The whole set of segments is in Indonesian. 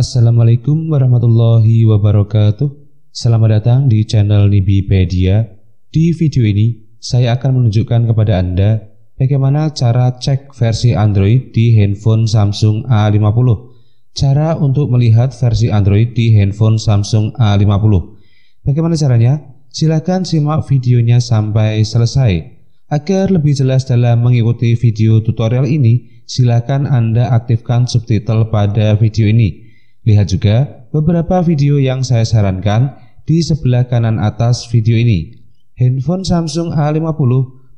Assalamualaikum warahmatullahi wabarakatuh. Selamat datang di channel Nibipedia. Di video ini, saya akan menunjukkan kepada Anda bagaimana cara cek versi Android di handphone Samsung A50. Cara untuk melihat versi Android di handphone Samsung A50. Bagaimana caranya? Silahkan simak videonya sampai selesai. Agar lebih jelas dalam mengikuti video tutorial ini, Silahkan Anda aktifkan subtitle pada video ini Lihat juga beberapa video yang saya sarankan di sebelah kanan atas video ini. Handphone Samsung A50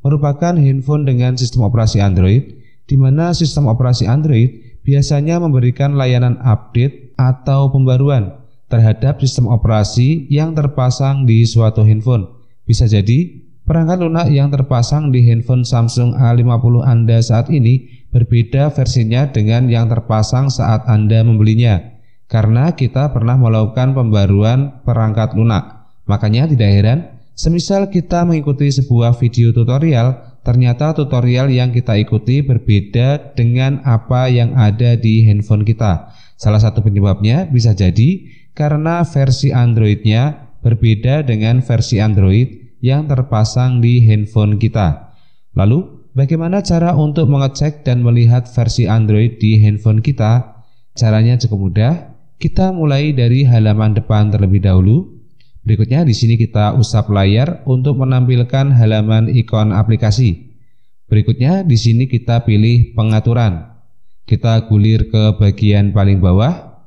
merupakan handphone dengan sistem operasi Android, di mana sistem operasi Android biasanya memberikan layanan update atau pembaruan terhadap sistem operasi yang terpasang di suatu handphone. Bisa jadi, perangkat lunak yang terpasang di handphone Samsung A50 Anda saat ini berbeda versinya dengan yang terpasang saat Anda membelinya karena kita pernah melakukan pembaruan perangkat lunak. Makanya tidak heran, semisal kita mengikuti sebuah video tutorial, ternyata tutorial yang kita ikuti berbeda dengan apa yang ada di handphone kita. Salah satu penyebabnya bisa jadi karena versi Androidnya berbeda dengan versi Android yang terpasang di handphone kita. Lalu, bagaimana cara untuk mengecek dan melihat versi Android di handphone kita? Caranya cukup mudah, kita mulai dari halaman depan terlebih dahulu. Berikutnya di sini kita usap layar untuk menampilkan halaman ikon aplikasi. Berikutnya di sini kita pilih pengaturan. Kita gulir ke bagian paling bawah.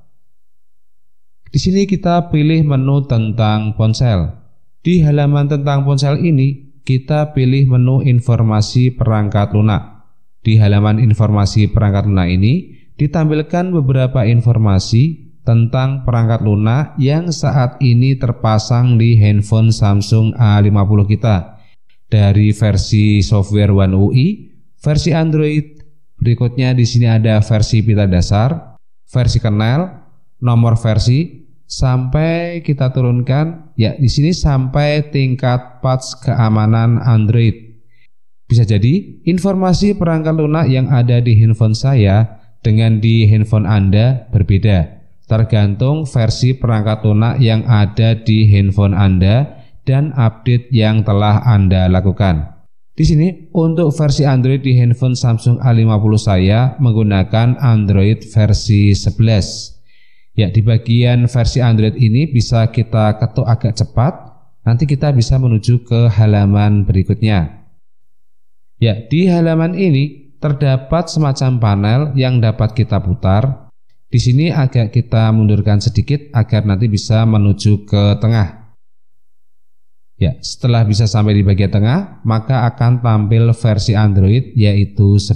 Di sini kita pilih menu tentang ponsel. Di halaman tentang ponsel ini kita pilih menu informasi perangkat lunak. Di halaman informasi perangkat lunak ini ditampilkan beberapa informasi tentang perangkat lunak yang saat ini terpasang di handphone Samsung A50 kita dari versi software One UI, versi Android. Berikutnya di sini ada versi pita dasar, versi kernel, nomor versi sampai kita turunkan ya di sini sampai tingkat patch keamanan Android. Bisa jadi informasi perangkat lunak yang ada di handphone saya dengan di handphone Anda berbeda tergantung versi perangkat lunak yang ada di handphone Anda dan update yang telah Anda lakukan. Di sini untuk versi Android di handphone Samsung A50 saya menggunakan Android versi 11. Ya, di bagian versi Android ini bisa kita ketuk agak cepat nanti kita bisa menuju ke halaman berikutnya. Ya, di halaman ini terdapat semacam panel yang dapat kita putar di sini agak kita mundurkan sedikit agar nanti bisa menuju ke tengah. Ya, setelah bisa sampai di bagian tengah, maka akan tampil versi Android yaitu 11.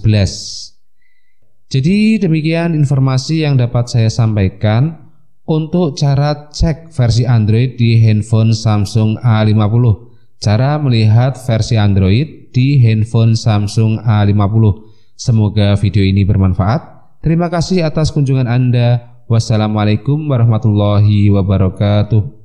Jadi demikian informasi yang dapat saya sampaikan untuk cara cek versi Android di handphone Samsung A50. Cara melihat versi Android di handphone Samsung A50. Semoga video ini bermanfaat. Terima kasih atas kunjungan Anda. Wassalamualaikum warahmatullahi wabarakatuh.